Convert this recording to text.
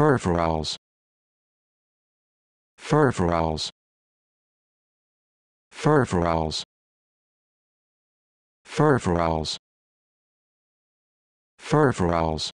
Furfurals. Furfurals. Furfurals. Furfurals. Furfurals.